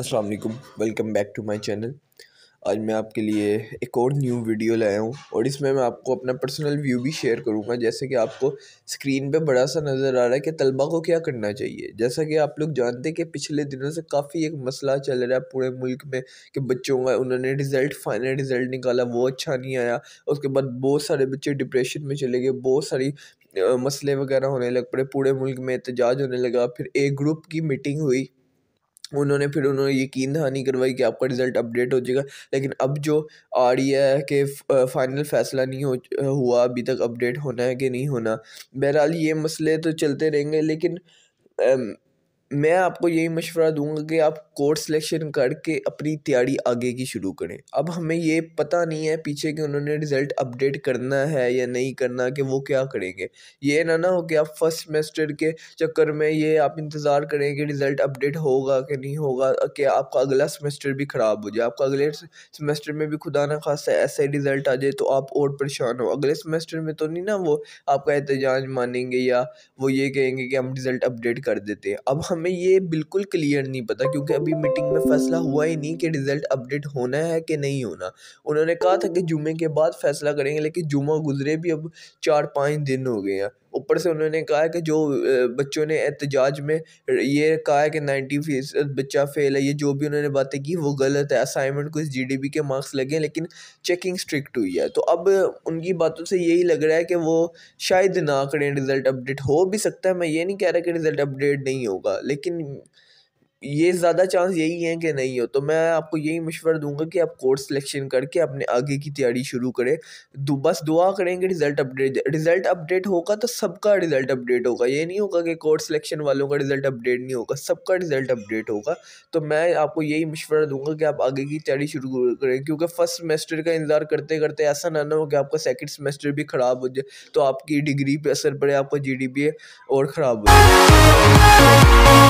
असलकम welcome back to my channel आज मैं आपके लिए एक और न्यू वीडियो लाया हूँ और इसमें मैं आपको अपना पर्सनल व्यू भी शेयर करूँगा जैसे कि आपको स्क्रीन पे बड़ा सा नज़र आ रहा है कि तलबा को क्या करना चाहिए जैसा कि आप लोग जानते हैं कि पिछले दिनों से काफ़ी एक मसला चल रहा है पूरे मुल्क में कि बच्चों का उन्होंने रिज़ल्ट फाइनल रिज़ल्ट निकाला वो अच्छा नहीं आया उसके बाद बहुत सारे बच्चे डिप्रेशन में चले गए बहुत सारी मसले वगैरह होने लग पड़े पूरे मुल्क में एहतजाज होने लगा फिर एक ग्रुप की मीटिंग हुई उन्होंने फिर उन्होंने यकीन दहानी करवाई कि आपका रिज़ल्ट अपडेट हो जाएगा लेकिन अब जो आ रही है कि फ़ाइनल फ़ैसला नहीं हो हुआ अभी तक अपडेट होना है कि नहीं होना बहरहाल ये मसले तो चलते रहेंगे लेकिन मैं आपको यही मशवरा दूंगा कि आप कोर्स सिलेक्शन करके अपनी तैयारी आगे की शुरू करें अब हमें ये पता नहीं है पीछे कि उन्होंने रिज़ल्ट अपडेट करना है या नहीं करना कि वो क्या करेंगे ये ना ना हो कि आप फर्स्ट सेमेस्टर के चक्कर में ये आप इंतज़ार करें कि रिज़ल्ट अपडेट होगा कि नहीं होगा कि आपका अगला सेमेस्टर भी ख़राब हो जाए आपका अगले सेमेस्टर में भी खुदा ना खासा ऐसा ही रिज़ल्ट आ जाए तो आप और परेशान हो अगले सेमेस्टर में तो नहीं ना वो आपका एहतजाज मानेंगे या वो ये कहेंगे कि हम रिज़ल्ट अपडेट कर देते हैं अब हम हमें ये बिल्कुल क्लियर नहीं पता क्योंकि अभी मीटिंग में फैसला हुआ ही नहीं कि रिज़ल्ट अपडेट होना है कि नहीं होना उन्होंने कहा था कि जुमे के बाद फैसला करेंगे लेकिन जुमा गुजरे भी अब चार पाँच दिन हो गए हैं ऊपर से उन्होंने कहा है कि जो बच्चों ने एहतजाज में ये कहा है कि नाइन्टी फीसद बच्चा फेल है ये जो भी उन्होंने बातें की वो गलत है असाइनमेंट को जीडीपी के मार्क्स लगे लेकिन चेकिंग स्ट्रिक्ट हुई है तो अब उनकी बातों से यही लग रहा है कि वो शायद ना करें रिज़ल्ट अपडेट हो भी सकता है मैं ये नहीं कह रहा कि रिज़ल्ट अपडेट नहीं होगा लेकिन ये ज़्यादा चांस यही है कि नहीं हो तो मैं आपको यही मशवरा दूंगा कि आप कोर्स सिलेक्शन करके अपने आगे की तैयारी शुरू करें दु, बस दुआ करेंगे रिज़ल्ट अपडेट रिज़ल्ट अपडेट होगा तो सबका रिज़ल्ट अपडेट होगा ये नहीं होगा कि कोर्स सिलेक्शन वालों का रिज़ल्ट अपडेट नहीं होगा सबका रिज़ल्ट अपडेट होगा तो मैं आपको यही मशवरा दूंगा कि आप आगे की तैयारी शुरू करें क्योंकि फ़र्स्ट सेमेस्टर का इंतज़ार करते करते ऐसा ना ना हो कि आपका सेकेंड सेमेस्टर भी ख़राब हो जाए तो आपकी डिग्री पर असर पड़े आपका जी और ख़राब हो जाए